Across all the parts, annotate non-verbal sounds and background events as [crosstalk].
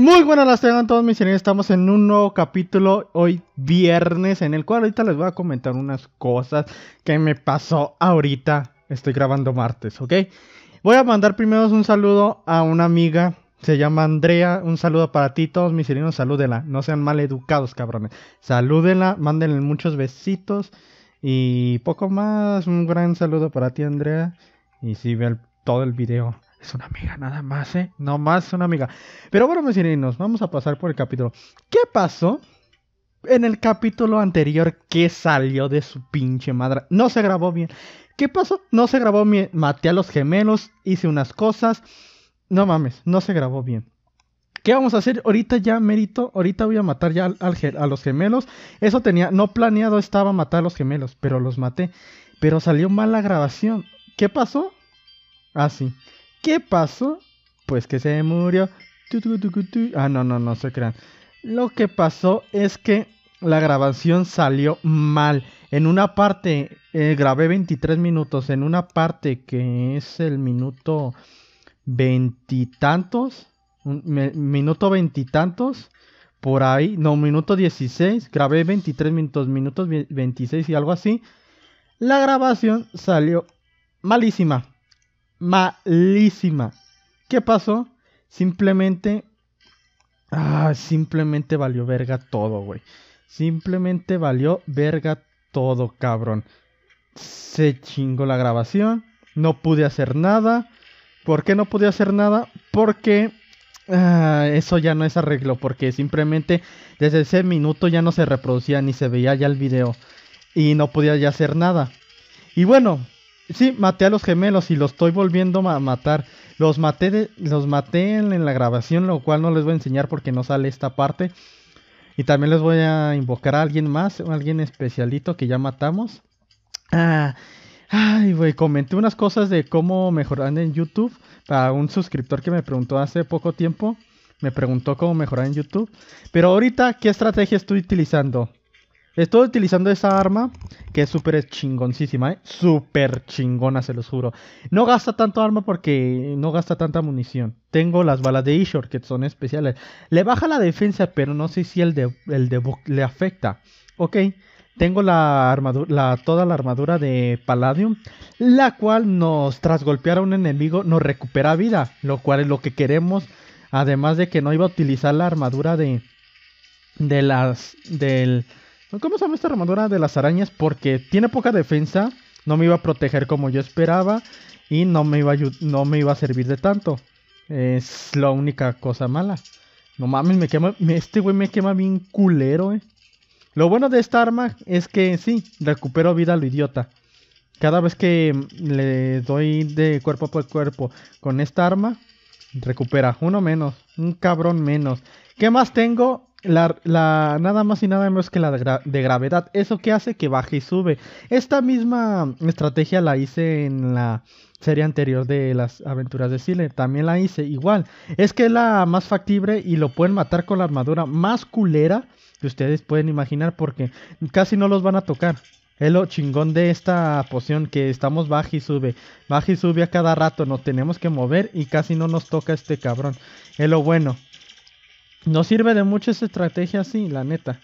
muy buenas las tengan todos mis señores. Estamos en un nuevo capítulo hoy viernes, en el cual ahorita les voy a comentar unas cosas que me pasó ahorita. Estoy grabando martes, ¿ok? Voy a mandar primero un saludo a una amiga. Se llama Andrea. Un saludo para ti, todos mis señores. Salúdela. No sean mal educados, cabrones. Salúdela, mándenle muchos besitos. Y poco más. Un gran saludo para ti, Andrea. Y si ve todo el video. Es una amiga nada más, ¿eh? No más una amiga. Pero bueno, mis vamos a pasar por el capítulo. ¿Qué pasó en el capítulo anterior que salió de su pinche madre? No se grabó bien. ¿Qué pasó? No se grabó bien. Maté a los gemelos, hice unas cosas. No mames, no se grabó bien. ¿Qué vamos a hacer? Ahorita ya, mérito, ahorita voy a matar ya a los gemelos. Eso tenía, no planeado estaba matar a los gemelos, pero los maté. Pero salió mal la grabación. ¿Qué pasó? Ah, sí. ¿Qué pasó? Pues que se murió. Ah, no, no, no se crean. Lo que pasó es que la grabación salió mal. En una parte, eh, grabé 23 minutos. En una parte que es el minuto veintitantos, minuto veintitantos, por ahí, no, minuto 16, grabé 23 minutos, minutos veintiséis y algo así. La grabación salió malísima malísima. ¿Qué pasó? Simplemente. Ah, simplemente valió verga todo, güey. Simplemente valió verga todo, cabrón. Se chingó la grabación. No pude hacer nada. ¿Por qué no pude hacer nada? Porque ah, eso ya no es arreglo. Porque simplemente desde ese minuto ya no se reproducía ni se veía ya el video. Y no podía ya hacer nada. Y bueno, Sí, maté a los gemelos y los estoy volviendo a matar. Los maté, de, los maté en, la grabación, lo cual no les voy a enseñar porque no sale esta parte. Y también les voy a invocar a alguien más, a alguien especialito que ya matamos. Ah, ay, güey, comenté unas cosas de cómo mejorar en YouTube para un suscriptor que me preguntó hace poco tiempo. Me preguntó cómo mejorar en YouTube. Pero ahorita, ¿qué estrategia estoy utilizando? Estoy utilizando esa arma que es súper chingoncísima, ¿eh? Súper chingona, se los juro. No gasta tanto arma porque no gasta tanta munición. Tengo las balas de Ishor que son especiales. Le baja la defensa, pero no sé si el de, el de le afecta. Ok, tengo la armadura, toda la armadura de Palladium, la cual nos, tras golpear a un enemigo, nos recupera vida, lo cual es lo que queremos. Además de que no iba a utilizar la armadura de, de las, del... ¿Cómo se esta armadura de las arañas? Porque tiene poca defensa, no me iba a proteger como yo esperaba y no me iba a, no me iba a servir de tanto. Es la única cosa mala. No mames, me quema, este güey me quema bien culero, eh. Lo bueno de esta arma es que sí, recupero vida a lo idiota. Cada vez que le doy de cuerpo a cuerpo con esta arma, recupera uno menos, un cabrón menos. ¿Qué más tengo? la, nada más y nada menos que la de, gravedad. Eso que hace que baje y sube. Esta misma estrategia la hice en la serie anterior de las aventuras de Sile. También la hice igual. Es que es la más factible y lo pueden matar con la armadura más culera que ustedes pueden imaginar porque casi no los van a tocar. Es lo chingón de esta poción que estamos baja y sube. Baja y sube a cada rato. Nos tenemos que mover y casi no nos toca este cabrón. Es lo bueno. No sirve de mucho esa estrategia así, la neta.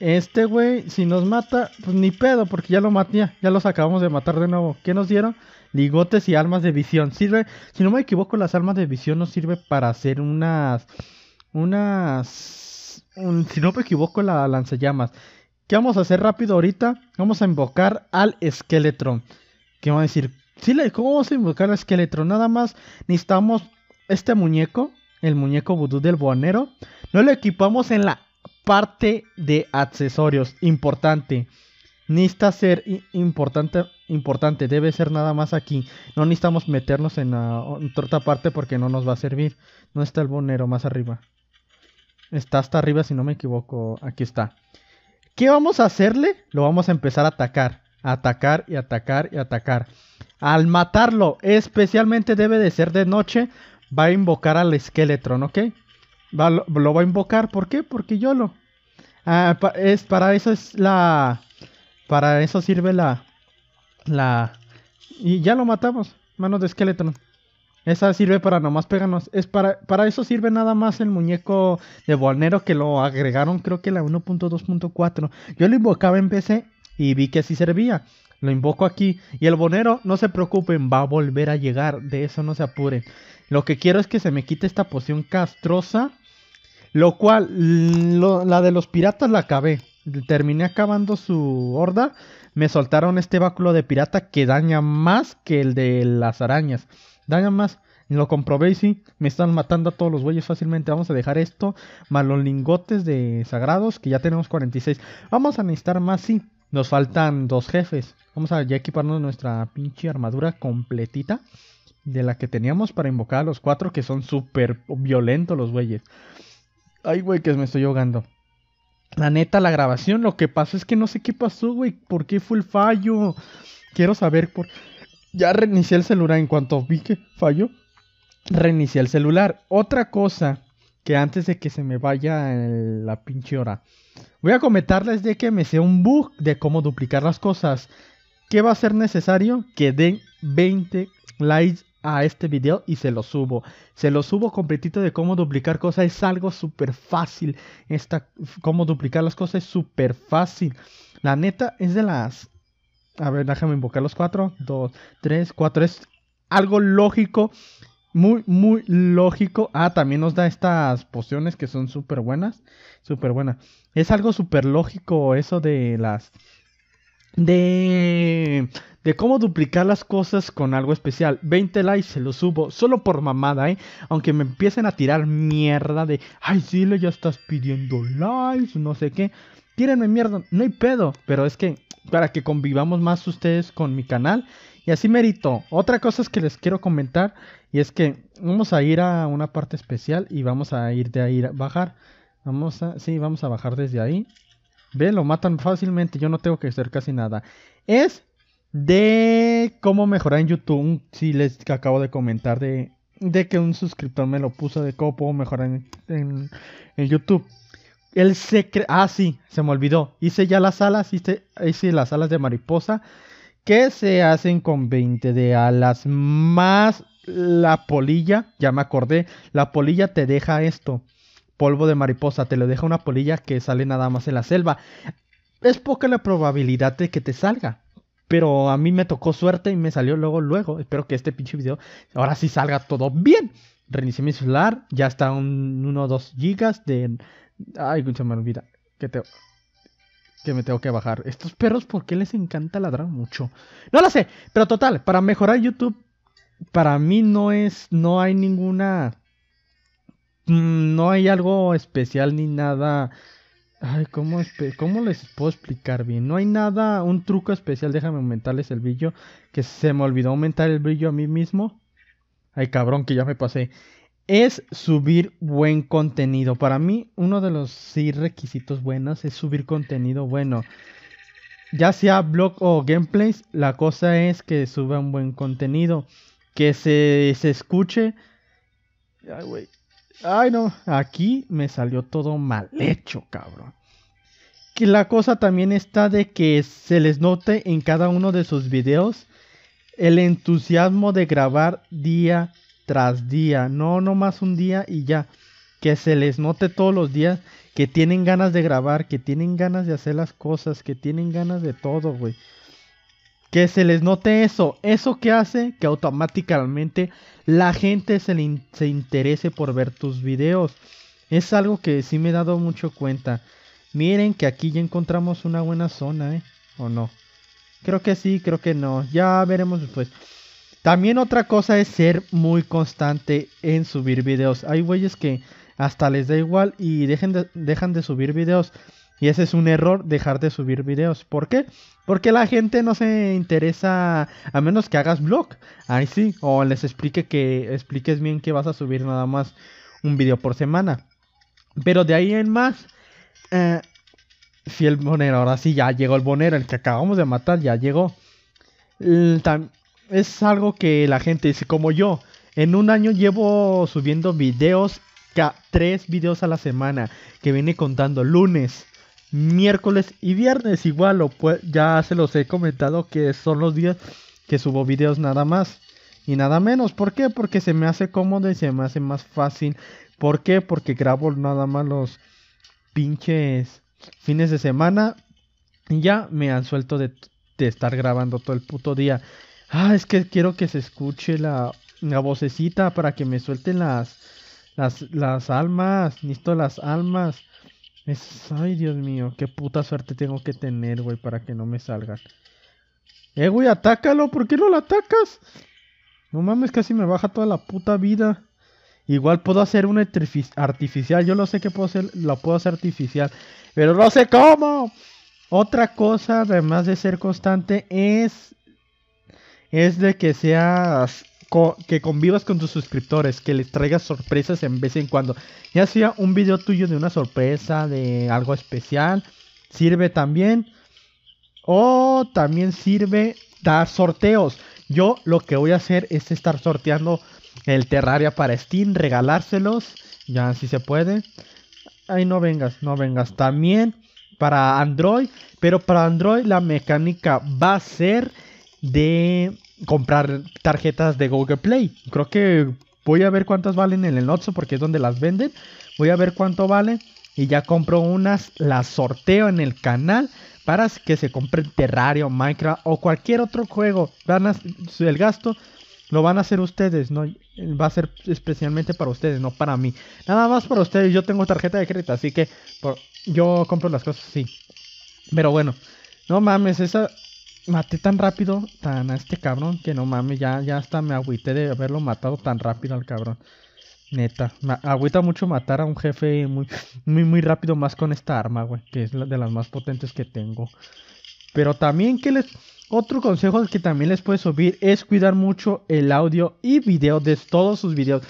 Este güey, si nos mata, pues ni pedo, porque ya lo maté, ya los acabamos de matar de nuevo. ¿Qué nos dieron? Ligotes y armas de visión. Sirve, si no me equivoco, las armas de visión nos sirve para hacer unas. Unas. si no me equivoco, la lanzallamas. ¿Qué vamos a hacer rápido ahorita? Vamos a invocar al esqueletron. ¿Qué vamos a decir? ¿Sí ¿Cómo vamos a invocar al esqueletron? Nada más necesitamos este muñeco el muñeco vudú del buanero, no lo equipamos en la parte de accesorios. Importante. Necesita ser importante, importante, debe ser nada más aquí. No necesitamos meternos en, otra parte porque no nos va a servir. No está el bonero más arriba. Está hasta arriba si no me equivoco. Aquí está. ¿Qué vamos a hacerle? Lo vamos a empezar a atacar. Atacar y atacar y atacar. Al matarlo, especialmente debe de ser de noche va a invocar al Skeletron, ¿ok? lo, va a invocar, ¿por qué? Porque yo lo... Ah, es, para eso es la... Para eso sirve la... La... Y ya lo matamos, manos de Skeletron. Esa sirve para nomás pegarnos. Es para, para eso sirve nada más el muñeco de Bolnero que lo agregaron creo que la 1.2.4. Yo lo invocaba en PC y vi que así servía. Lo invoco aquí. Y el bonero, no se preocupen, va a volver a llegar. De eso no se apure. Lo que quiero es que se me quite esta poción castrosa. Lo cual, mm, la de los piratas la acabé. Terminé acabando su horda. Me soltaron este báculo de pirata que daña más que el de las arañas. Daña más. Lo comprobé y sí, me están matando a todos los bueyes fácilmente. Vamos a dejar esto, malos lingotes de sagrados, que ya tenemos 46. Vamos a necesitar más, sí. Nos faltan dos jefes. Vamos a ya equiparnos nuestra pinche armadura completita de la que teníamos para invocar a los cuatro que son súper violentos los güeyes. Ay, güey, que me estoy ahogando. La neta, la grabación, lo que pasó es que no sé qué pasó, güey. ¿Por qué fue el fallo? Quiero saber por... Ya reinicié el celular en cuanto vi que falló. Reinicié el celular. Otra cosa que antes de que se me vaya la pinche hora. Voy a comentarles de que me sea un bug de cómo duplicar las cosas. ¿Qué va a ser necesario? Que den 20 likes a este video y se lo subo. Se lo subo completito de cómo duplicar cosas. Es algo súper fácil. Esta, cómo duplicar las cosas es súper fácil. La neta es de las... A ver, déjame invocar los 4, 2, 3, 4 Es algo lógico muy, muy lógico. Ah, también nos da estas pociones que son súper buenas. Súper buenas. Es algo súper lógico eso de las... De... De cómo duplicar las cosas con algo especial. 20 likes se los subo. Solo por mamada, ¿eh? Aunque me empiecen a tirar mierda de... Ay, sí, le ya estás pidiendo likes. No sé qué. Tírenme mierda. No hay pedo. Pero es que... Para que convivamos más ustedes con mi canal y así merito, Otra cosa es que les quiero comentar y es que vamos a ir a una parte especial y vamos a ir de ahí a bajar. Vamos a, sí, vamos a bajar desde ahí. Ve, lo matan fácilmente, yo no tengo que hacer casi nada. Es de cómo mejorar en YouTube. Si les acabo de comentar de, que un suscriptor me lo puso de cómo puedo mejorar en, YouTube. El secreto. Ah, sí, se me olvidó. Hice ya las alas, hice, hice las alas de mariposa. ¿Qué se hacen con 20 de alas más la polilla, ya me acordé, la polilla te deja esto, polvo de mariposa, te lo deja una polilla que sale nada más en la selva. Es poca la probabilidad de que te salga, pero a mí me tocó suerte y me salió luego, luego. Espero que este pinche video ahora sí salga todo bien. Reinicié mi celular, ya está un 1 o 2 gigas de... Ay, se me olvida. Que te que me tengo que bajar. Estos perros, ¿por qué les encanta ladrar mucho? No lo sé, pero total, para mejorar YouTube, para mí no es, no hay ninguna, mm, no hay algo especial ni nada. Ay, ¿cómo, ¿cómo les puedo explicar bien? No hay nada, un truco especial, déjame aumentarles el brillo, que se me olvidó aumentar el brillo a mí mismo. Ay, cabrón, que ya me pasé es subir buen contenido. Para mí, uno de los sí requisitos buenos es subir contenido bueno. Ya sea blog o gameplays, la cosa es que suba un buen contenido. Que se, se escuche. Ay, güey. Ay, no. Aquí me salió todo mal hecho, cabrón. Que la cosa también está de que se les note en cada uno de sus videos el entusiasmo de grabar día tras día, no más un día y ya, que se les note todos los días que tienen ganas de grabar, que tienen ganas de hacer las cosas, que tienen ganas de todo, güey. Que se les note eso, eso que hace que automáticamente la gente se, le se interese por ver tus videos. Es algo que sí me he dado mucho cuenta. Miren que aquí ya encontramos una buena zona, ¿eh? ¿O no? Creo que sí, creo que no. Ya veremos después. También otra cosa es ser muy constante en subir videos. Hay güeyes que hasta les da igual y dejan de subir videos. Y ese es un error, dejar de subir videos. ¿Por qué? Porque la gente no se interesa, a menos que hagas vlog. Ahí sí, o les explique que expliques bien que vas a subir nada más un video por semana. Pero de ahí en más, eh, si el bonero, ahora sí, ya llegó el bonero, el que acabamos de matar, ya llegó. El, es algo que la gente dice, como yo, en un año llevo subiendo videos, tres videos a la semana, que viene contando lunes, miércoles y viernes. Igual pues, ya se los he comentado que son los días que subo videos nada más y nada menos. ¿Por qué? Porque se me hace cómodo y se me hace más fácil. ¿Por qué? Porque grabo nada más los pinches fines de semana y ya me han suelto de, de estar grabando todo el puto día. Ah, es que quiero que se escuche la, vocecita para que me suelten las, las, almas. Necesito las almas. ay, Dios mío, qué puta suerte tengo que tener, güey, para que no me salgan. Eh, güey, atácalo, ¿por qué no lo atacas? No mames, casi me baja toda la puta vida. Igual puedo hacer una artificial, yo lo sé que puedo hacer, la puedo hacer artificial, pero no sé cómo. Otra cosa, además de ser constante, es es de que seas que convivas con tus suscriptores, que les traigas sorpresas en vez en cuando. Ya sea un video tuyo de una sorpresa, de algo especial, sirve también. O también sirve dar sorteos. Yo lo que voy a hacer es estar sorteando el Terraria para Steam, regalárselos, ya si se puede. Ay, no vengas, no vengas. También para Android, pero para Android la mecánica va a ser de comprar tarjetas de Google Play. Creo que voy a ver cuántas valen en el notso. porque es donde las venden. Voy a ver cuánto vale y ya compro unas, las sorteo en el canal para que se compren Terrario, Minecraft o cualquier otro juego. Van el gasto lo van a hacer ustedes, no va a ser especialmente para ustedes, no para mí. Nada más para ustedes, yo tengo tarjeta de crédito, así que yo compro las cosas así. Pero bueno, no mames, esa maté tan rápido tan a este cabrón que no mames, ya, ya hasta me agüité de haberlo matado tan rápido al cabrón. Neta, me agüita mucho matar a un jefe muy, muy, muy rápido más con esta arma, güey, que es la de las más potentes que tengo. Pero también que les... Otro consejo que también les puede subir es cuidar mucho el audio y video de todos sus videos.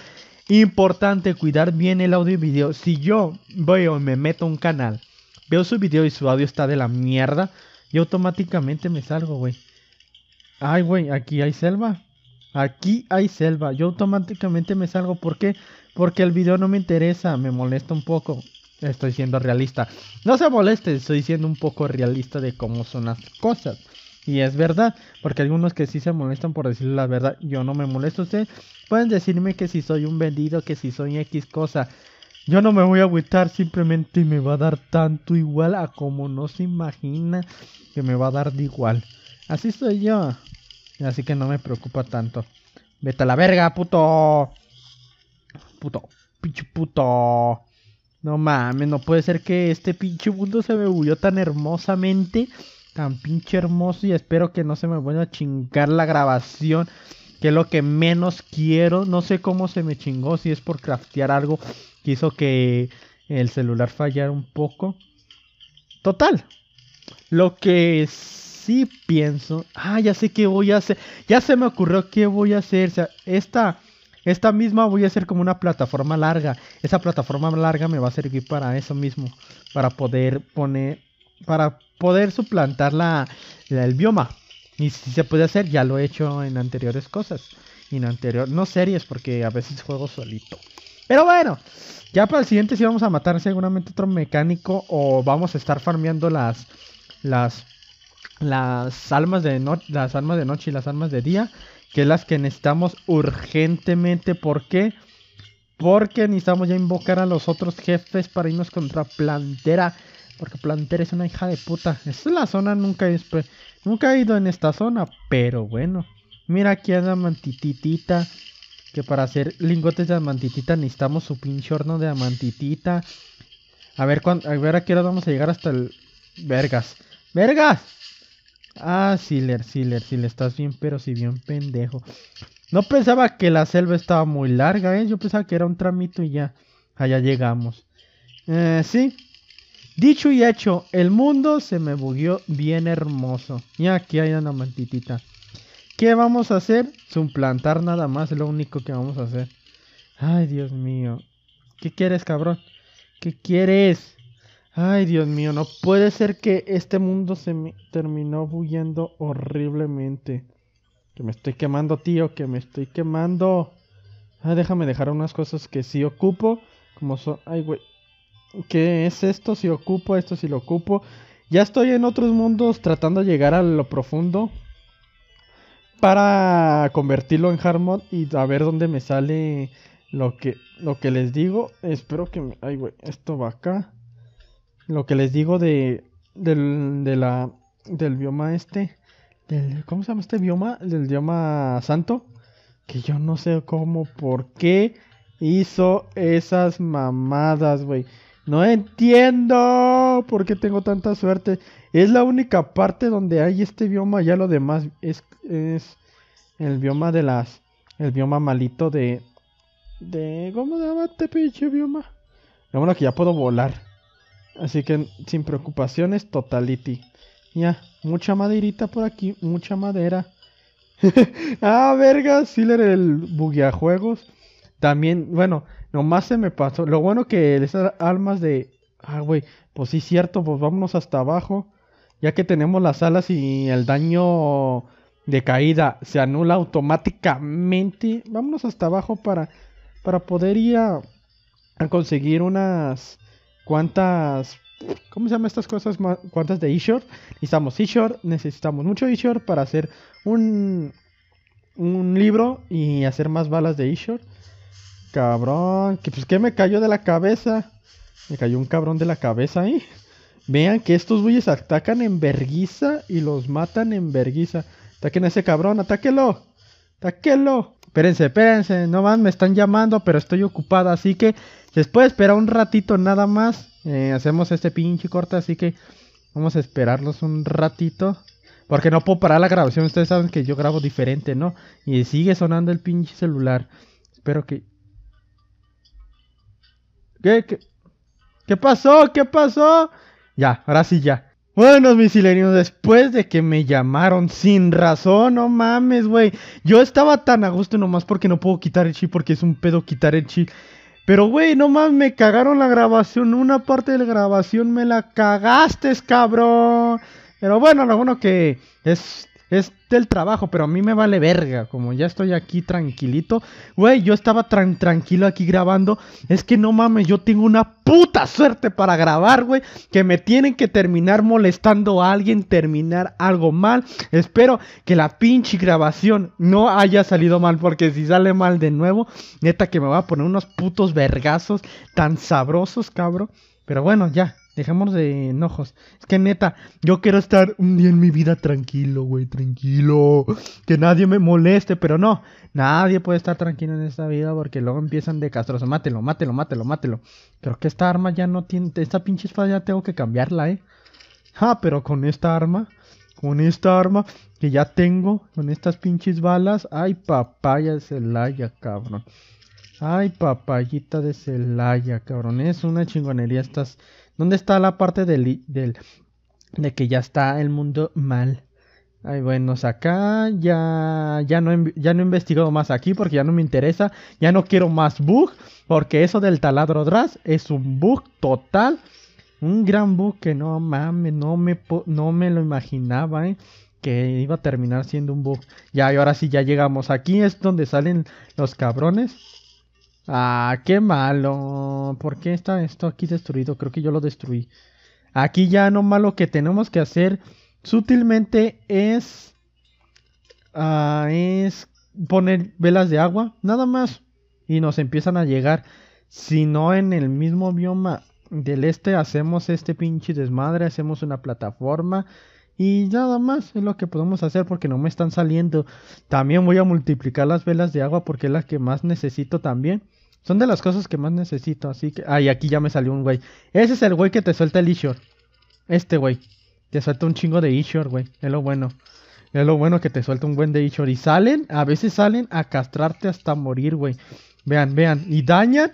Importante cuidar bien el audio y video. Si yo veo o me meto a un canal, veo su video y su audio está de la mierda, yo automáticamente me salgo, güey. Ay, güey, aquí hay selva. Aquí hay selva. Yo automáticamente me salgo. ¿Por qué? Porque el video no me interesa. Me molesta un poco. Estoy siendo realista. No se moleste, estoy siendo un poco realista de cómo son las cosas. Y es verdad, porque algunos que sí se molestan por decir la verdad, yo no me molesto. Ustedes pueden decirme que si soy un vendido, que si soy X cosa. Yo no me voy a agüitar, simplemente me va a dar tanto igual a como no se imagina que me va a dar de igual. Así soy yo. Así que no me preocupa tanto. Vete a la verga, puto. Puto, pinche puto. No mames, no puede ser que este pinche mundo se me huyó tan hermosamente. Tan pinche hermoso y espero que no se me vaya a chingar la grabación. Que es lo que menos quiero. No sé cómo se me chingó. Si es por craftear algo quiso que el celular fallara un poco. Total. Lo que sí pienso, ah, ya sé qué voy a hacer, ya se me ocurrió qué voy a hacer, esta, esta misma voy a hacer como una plataforma larga, esa plataforma larga me va a servir para eso mismo, para poder poner, para poder suplantar la, el bioma, y si se puede hacer, ya lo he hecho en anteriores cosas, en anterior, no series, porque a veces juego solito. Pero bueno, ya para el siguiente sí vamos a matar seguramente otro mecánico o vamos a estar farmeando las las las almas de noche, las almas de noche y las almas de día, que es las que necesitamos urgentemente, ¿por qué? Porque necesitamos ya invocar a los otros jefes para irnos contra Plantera. Porque Plantera es una hija de puta. Esta es la zona, nunca he, nunca he ido en esta zona. Pero bueno. Mira aquí a la mantititita. Que para hacer lingotes de amantitita necesitamos su pinche horno de amantitita. A ver, a ver a qué hora vamos a llegar hasta el... Vergas. ¡Vergas! Ah, Siler, Siler, le estás bien, pero si bien pendejo. No pensaba que la selva estaba muy larga, ¿eh? Yo pensaba que era un tramito y ya. Allá llegamos. Eh, sí. Dicho y hecho, el mundo se me bugueó bien hermoso. Y aquí hay una amantitita. ¿Qué vamos a hacer? Suplantar nada más, es lo único que vamos a hacer. Ay, Dios mío. ¿Qué quieres, cabrón? ¿Qué quieres? Ay, Dios mío, no puede ser que este mundo se me terminó huyendo horriblemente. Que me estoy quemando, tío, que me estoy quemando. Ah, déjame dejar unas cosas que sí ocupo. Como son. Ay, güey. ¿Qué es esto? Si ocupo, esto si lo ocupo. Ya estoy en otros mundos tratando de llegar a lo profundo para convertirlo en hard y a ver dónde me sale lo que, lo que les digo. Espero que... Ay, güey, esto va acá. Lo que les digo de, del, la, del bioma este. ¿Cómo se llama este bioma? Del bioma santo. Que yo no sé cómo, por qué hizo esas mamadas, güey. No entiendo. ¿por qué tengo tanta suerte? Es la única parte donde hay este bioma, ya lo demás es, el bioma de las, el bioma malito de, de, ¿cómo se llama este pinche bioma? Lo bueno que ya puedo volar, así que sin preocupaciones, totality. Ya, mucha maderita por aquí, mucha madera. [laughs] ah, verga, Siler el bugueajuegos. También, bueno, nomás se me pasó. Lo bueno que esas armas de Ah, güey, pues sí, cierto, pues vámonos hasta abajo. Ya que tenemos las alas y el daño de caída se anula automáticamente, vámonos hasta abajo para, para poder ir a, conseguir unas cuantas. ¿Cómo se llaman estas cosas? ¿Cuántas de Eshort. Necesitamos short, necesitamos mucho short para hacer un, un libro y hacer más balas de short Cabrón, que pues que me cayó de la cabeza. Me cayó un cabrón de la cabeza ahí. Vean que estos güeyes atacan en verguiza y los matan en verguiza. Ataquen a ese cabrón, atáquelo. Atáquelo. Espérense, espérense, no más me están llamando, pero estoy ocupada, así que después puede esperar un ratito nada más. Eh, hacemos este pinche corte, así que vamos a esperarlos un ratito. Porque no puedo parar la grabación, ustedes saben que yo grabo diferente, ¿no? Y sigue sonando el pinche celular. Espero que... ¿Qué? ¿Qué? ¿Qué pasó? ¿Qué pasó? Ya, ahora sí ya. Bueno, mis después de que me llamaron sin razón, no mames, güey. Yo estaba tan a gusto nomás porque no puedo quitar el chip, porque es un pedo quitar el chip. Pero, güey, nomás me cagaron la grabación. Una parte de la grabación me la cagaste, cabrón. Pero bueno, lo bueno que es es del trabajo, pero a mí me vale verga, como ya estoy aquí tranquilito. Güey, yo estaba tan tranquilo aquí grabando, es que no mames, yo tengo una puta suerte para grabar, güey, que me tienen que terminar molestando a alguien, terminar algo mal. Espero que la pinche grabación no haya salido mal, porque si sale mal de nuevo, neta que me va a poner unos putos vergazos tan sabrosos, cabrón. Pero bueno, ya, Dejamos de enojos. Es que neta, yo quiero estar un día en mi vida tranquilo, güey, tranquilo. Que nadie me moleste, pero no. Nadie puede estar tranquilo en esta vida porque luego empiezan de castroso. Mátelo, mátelo, mátelo, mátelo. Creo que esta arma ya no tiene... Esta pinche espada ya tengo que cambiarla, eh. Ah, pero con esta arma... Con esta arma que ya tengo, con estas pinches balas. Ay, papaya de Celaya, cabrón. Ay, papayita de Celaya, cabrón. Es una chingonería estas ¿Dónde está la parte del, de que ya está el mundo mal? Ay, bueno, pues acá ya, ya, no, ya no he investigado más aquí porque ya no me interesa. Ya no quiero más bug porque eso del taladro atrás es un bug total. Un gran bug que no mames, no me, no me lo imaginaba, ¿eh? Que iba a terminar siendo un bug. Ya, y ahora sí, ya llegamos. Aquí es donde salen los cabrones Ah, qué malo. ¿Por qué está esto aquí destruido? Creo que yo lo destruí. Aquí ya nomás lo que tenemos que hacer sutilmente es... Ah, es poner velas de agua, nada más. Y nos empiezan a llegar. Si no en el mismo bioma del este hacemos este pinche desmadre, hacemos una plataforma y nada más es lo que podemos hacer porque no me están saliendo. También voy a multiplicar las velas de agua porque es la que más necesito también. Son de las cosas que más necesito, así que... Ay, aquí ya me salió un güey. Ese es el güey que te suelta el Ishor. Este güey. Te suelta un chingo de Ishor, güey. Es lo bueno. Es lo bueno que te suelta un buen de Ishor. Y salen, a veces salen a castrarte hasta morir, güey. Vean, vean. Y dañan.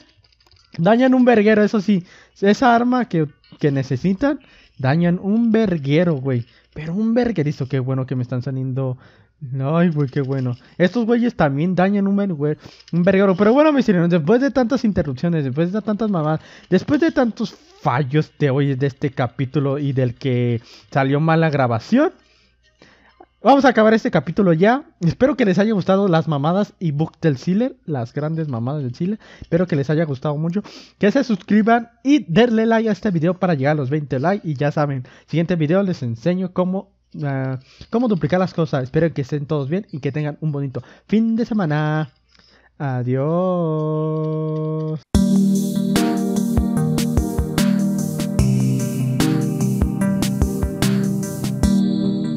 Dañan un verguero, eso sí. Esa arma que, que necesitan Dañan un verguero, güey. Pero un verguerizo, qué bueno que me están saliendo. Ay, güey, qué bueno. Estos güeyes también dañan un, un verguero. Pero bueno, mis sirenos, después de tantas interrupciones, después de tantas mamadas, después de tantos fallos de hoy, de este capítulo y del que salió mala grabación. Vamos a acabar este capítulo ya. Espero que les haya gustado las mamadas y book del las grandes mamadas del Chile. Espero que les haya gustado mucho. Que se suscriban y denle like a este video para llegar a los 20 likes. Y ya saben, siguiente video les enseño cómo, ah, cómo duplicar las cosas. Espero que estén todos bien y que tengan un bonito fin de semana. Adiós.